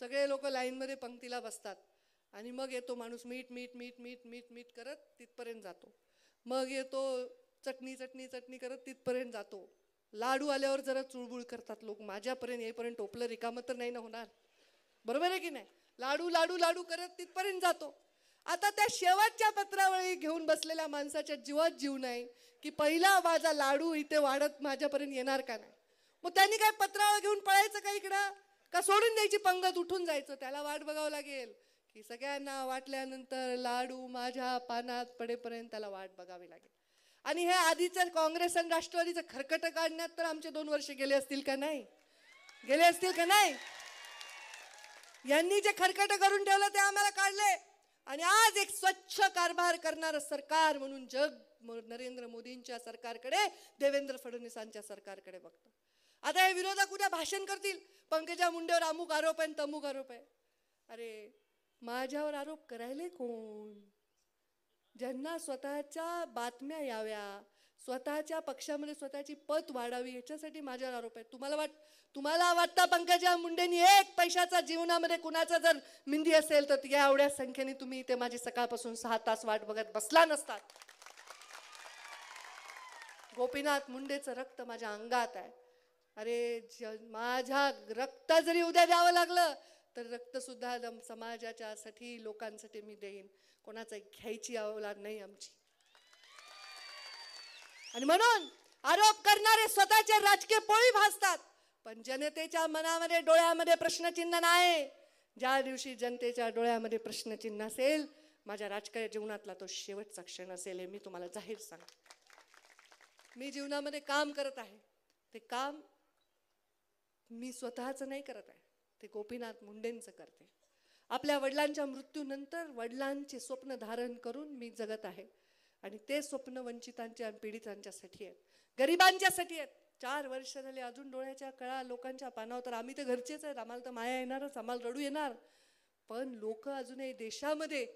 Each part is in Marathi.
सगळे लोक लाईनमध्ये पंक्तीला बसतात आणि मग येतो माणूस मीठ मीठ मीठ मीठ मीठ मीठ करत तिथपर्यंत जातो मग येतो चटणी चटणी चटणी करत तिथपर्यंत जातो लाडू आल्यावर जरा चुळबुळ करतात लोक माझ्यापर्यंत येईपर्यंत टोपलं रिकामं तर नाही ना होणार बरोबर आहे की नाही लाडू लाडू लाडू करत तिथपर्यंत जातो आता त्या शेवटच्या पत्रावळी घेऊन बसलेल्या माणसाच्या जीवात जीव नाही की पहिला माझा लाडू इथे वाढत माझ्यापर्यंत येणार का नाही मग त्यांनी काय पत्रावळ घेऊन पळायचं का इकडं का सोडून द्यायची पंगत उठून जायचं त्याला वाट बघावं लागेल की सगळ्यांना वाटल्यानंतर लाडू माझ्या पानात पडेपर्यंत त्याला वाट बघावी लागेल आणि हे आधीच काँग्रेस आणि राष्ट्रवादीचं खरकट काढण्यात तर आमचे दोन वर्ष गेले असतील का नाही गेले असतील का नाही यांनी जे खरकट करून ठेवलं ते आम्हाला काढले आणि आज एक स्वच्छ कारभार करणार सरकार म्हणून जग नरेंद्र मोदींच्या सरकारकडे देवेंद्र फडणवीसांच्या सरकारकडे बघतो आता हे विरोधक उद्या भाषण करतील पंकजा मुंडेवर अमुक आरोप आहे तमुक आरोप आहे अरे माझ्यावर आरोप करायले कोण ज्यांना स्वतःच्या बातम्या याव्या स्वतःच्या पक्षामध्ये स्वतःची पत वाढावी याच्यासाठी माझ्यावर आरोप आहे तुम्हाला वाट तुम्हाला वाटतं पंकजा मुंडेनी एक पैशाचा जीवनामध्ये कुणाचा जर मिंदी असेल तर या एवढ्या संख्येने तुम्ही इथे माझी सकाळपासून सहा तास वाट बघत बसला नसतात गोपीनाथ मुंडेचं रक्त माझ्या अंगात आहे अरे माझ्या रक्त जरी उद्या द्यावं लागलं तर रक्तसुद्धा समाजाच्यासाठी लोकांसाठी मी देईन कोणाचा घ्यायची अवलाद नाही आमची आणि म्हणून आरोप करणारे स्वतःचे राजकीय पोळी भासतात पण जनतेच्या मनामध्ये डोळ्यामध्ये प्रश्नचिन्ह नाही ज्या दिवशी जनतेच्या डोळ्यामध्ये प्रश्नचिन्ह असेल माझ्या राजकीय जीवनातला तो शेवटचा क्षण असेल हे मी तुम्हाला जाहीर सांग मी जीवनामध्ये काम करत आहे ते काम मी स्वतःचं नाही करत आहे ते गोपीनाथ मुंडेंचं करते आपल्या वडिलांच्या मृत्यूनंतर वडिलांचे स्वप्न धारण करून मी जगत आहे आणि ते स्वप्न वंचितांच्या आणि पीडितांच्यासाठी आहेत गरिबांच्यासाठी आहेत चार वर्ष झाले अजून डोळ्याच्या कळा लोकांच्या पानावर तर आम्ही तर घरचेच आहेत आम्हाला तर माया येणारच आम्हाला रडू येणार पण लोक अजूनही देशामध्ये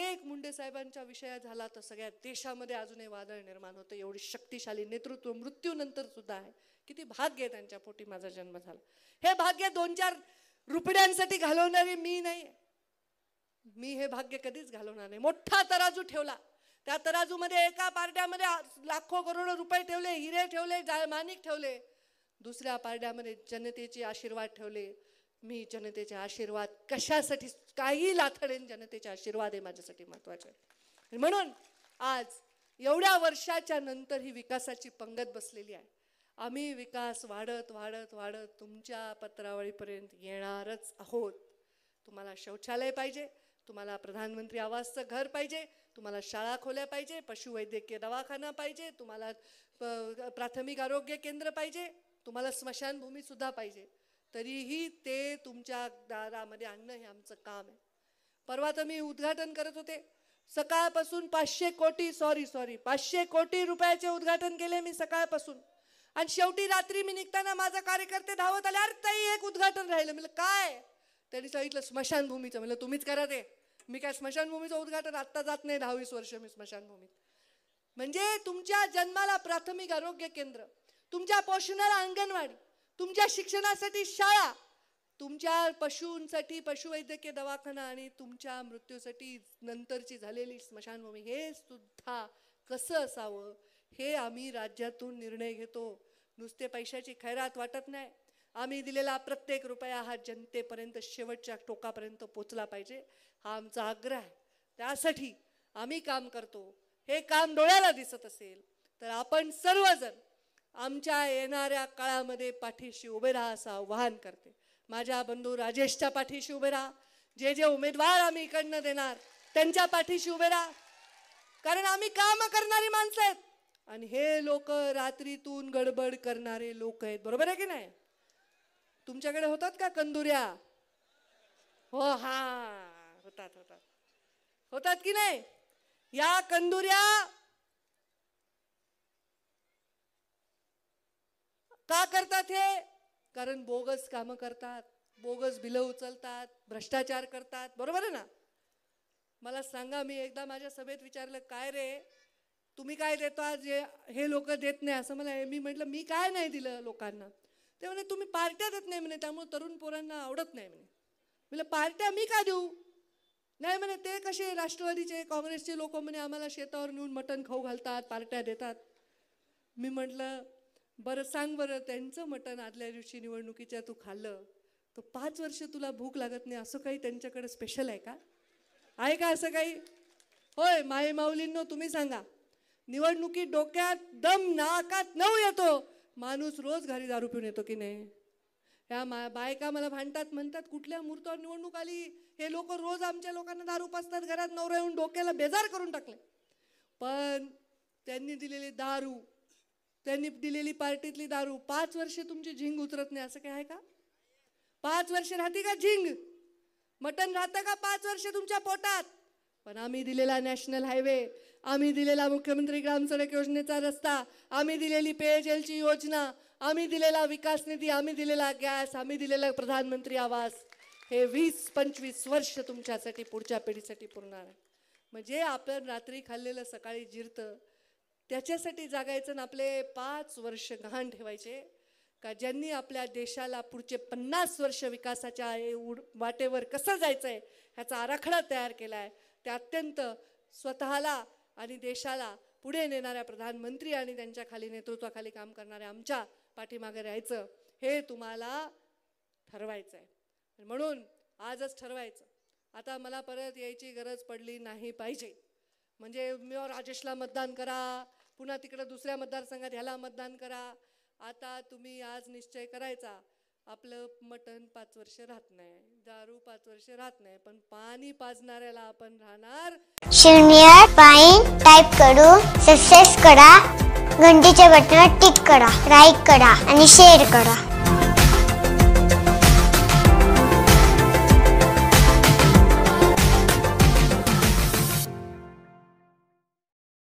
एक मुंडे साहेबांच्या विषय झाला तर सगळ्या देशामध्ये अजूनही वादळ निर्माण होतं एवढी शक्तिशाली नेतृत्व मृत्यूनंतर सुद्धा आहे किती भाग्य त्यांच्या पोटी माझा जन्म झाला हे भाग्य दोन चार रुपड्यांसाठी घालवणारी मी नाही मी हे भाग्य कधीच घालवणार नाही मोठा तराजू ठेवला त्या तराजूमध्ये एका पारड्यामध्ये लाखो करोडो रुपये ठेवले हिरे ठेवले माणिक ठेवले दुसऱ्या पारड्यामध्ये जनतेचे आशीर्वाद ठेवले मी जनतेचे आशीर्वाद कशासाठी काही लाथडे जनतेचे आशीर्वाद हे माझ्यासाठी महत्त्वाचे आहे म्हणून आज एवढ्या वर्षाच्या नंतर ही विकासाची पंगत बसलेली आहे आम्ही विकास वाढत वाढत वाढत तुमच्या पत्रावळीपर्यंत येणारच आहोत तुम्हाला शौचालय पाहिजे तुम्हाला प्रधानमंत्री आवासचं घर पाहिजे तुम्हाला शाळा खोल्या पाहिजे पशुवैद्यकीय दवाखाना पाहिजे तुम्हाला प्राथमिक आरोग्य केंद्र पाहिजे तुम्हाला स्मशानभूमी सुद्धा पाहिजे तरीही ते तुमच्या दारामध्ये आणणं हे आमचं काम आहे परवा तर मी उद्घाटन करत होते सकाळपासून पाचशे कोटी सॉरी सॉरी पाचशे कोटी रुपयाचे उद्घाटन केले मी सकाळपासून आणि शेवटी रात्री मी निघताना माझा कार्यकर्ते धावत आले अरे एक उद्घाटन राहिलं म्हणलं काय त्यांनी सांगितलं स्मशानभूमीचं म्हणलं तुम्हीच करा ते मी काय स्मशानभूमीचं उद्घाटन आत्ता जात नाही दहावीस वर्ष मी स्मशानभूमीत म्हणजे तुमच्या जन्माला प्राथमिक आरोग्य केंद्र तुमच्या पोषणाला अंगणवाडी तुमच्या शिक्षणासाठी शाळा तुमच्या पशूंसाठी पशुवैद्यकीय दवाखाना आणि तुमच्या मृत्यूसाठी नंतरची झालेली स्मशानभूमी हे सुद्धा कसं असावं हे आम्ही राज्यातून निर्णय घेतो नुसते पैशाची खैरात वाटत नाही आम्ही दिलेला प्रत्येक रुपया हा जनतेपर्यंत शेवटच्या टोकापर्यंत पोचला पाहिजे हा आमचा आग्रह आहे त्यासाठी आम्ही काम करतो हे काम डोळ्याला दिसत असेल तर आपण सर्वजण आमच्या येणाऱ्या काळामध्ये पाठीशी उभे राहा असं आव्हान करते माझ्या बंधू राजेशच्या पाठीशी उभे राहा जे जे उमेदवार आम्ही इकडनं देणार त्यांच्या पाठीशी उभे राहा कारण आम्ही काम करणारी माणसं आहेत आणि हे लोक रात्रीतून गडबड करणारे लोक आहेत बरोबर आहे की नाही तुमच्याकडे होतात का कंदुऱ्या हो हा होतात होतात होतात की नाही या कंदुऱ्या का करतात हे कारण बोगस कामं करतात बोगस बिल उचलतात भ्रष्टाचार करतात बरोबर आहे ना मला सांगा मी एकदा माझ्या सभेत विचारलं काय रे तुम्ही काय देता जे हे लोक देत नाही असं मला मी म्हटलं मी काय नाही दिलं लोकांना ते म्हणे तुम्ही पार्ट्या देत नाही म्हणे त्यामुळे तरुण पोरांना आवडत नाही म्हणे म्हटलं पार्ट्या मी काय देऊ नाही म्हणे ते कसे राष्ट्रवादीचे काँग्रेसचे लोक म्हणे आम्हाला शेतावर नेऊन मटण खाऊ घालतात पार्ट्या देतात मी म्हटलं बरं सांग बरं त्यांचं मटण आदल्या दिवशी निवडणुकीच्या तू खाल्लं तर पाच वर्ष तुला भूक लागत नाही असं काही त्यांच्याकडे स्पेशल आहे का आहे का असं काही होय माई माऊलींनो तुम्ही सांगा निवडणुकीत डोक्यात दम नाकात नऊ येतो माणूस रोज घरी दारू पिऊन येतो की नाही ह्या मा बायका मला भांडतात म्हणतात कुठल्या मुहूर्तावर निवडणूक आली हे लोक रोज आमच्या लोकांना दारू पाचतात घरात नवरा येऊन डोक्याला बेजार करून टाकले पण त्यांनी दिलेली दारू त्यांनी दिलेली पार्टीतली दारू पाच वर्ष तुमची झिंग उतरत नाही असं काय आहे का पाच वर्ष राहते का झिंग मटन राहतं का पाच वर्ष तुमच्या पोटात पण आम्ही दिलेला नॅशनल हायवे आम्ही दिलेला मुख्यमंत्री ग्राम सडक योजनेचा रस्ता आम्ही दिलेली पेयजलची योजना आम्ही दिलेला विकास निधी आम्ही दिलेला गॅस आम्ही दिलेला प्रधानमंत्री आवास हे वीस पंचवीस वर्ष तुमच्यासाठी पुढच्या पिढीसाठी पुरणार आहे म्हणजे आपण रात्री खाल्लेलं सकाळी जिरतं त्याच्यासाठी जागायचं ना आपले पाच वर्ष गहाण ठेवायचे का ज्यांनी आपल्या देशाला पुढचे पन्नास वर्ष विकासाच्या उड वाटेवर कसं जायचं आहे ह्याचा आराखडा तयार केला आहे ते अत्यंत स्वतःला आणि देशाला पुढे नेणाऱ्या प्रधानमंत्री आणि त्यांच्या खाली नेतृत्वाखाली काम करणाऱ्या आमच्या पाठीमागे राहायचं हे तुम्हाला ठरवायचं आहे म्हणून आजच ठरवायचं आता मला परत यायची गरज पडली नाही पाहिजे म्हणजे मी राजेशला मतदान करा पुन्हा तिकडं दुसऱ्या मतदारसंघात ह्याला मतदान करा आता तुम्ही आज निश्चय करायचा आपलं मटण पाच वर्ष राहत नाही दारू पाच वर्ष राहत नाही पण पाणी पाजणाऱ्याला आपण राहणार शून्य पाईन टाईप करू सक्सेस करा घंटीच्या बटनात टिक करा लाईक करा आणि शेअर करा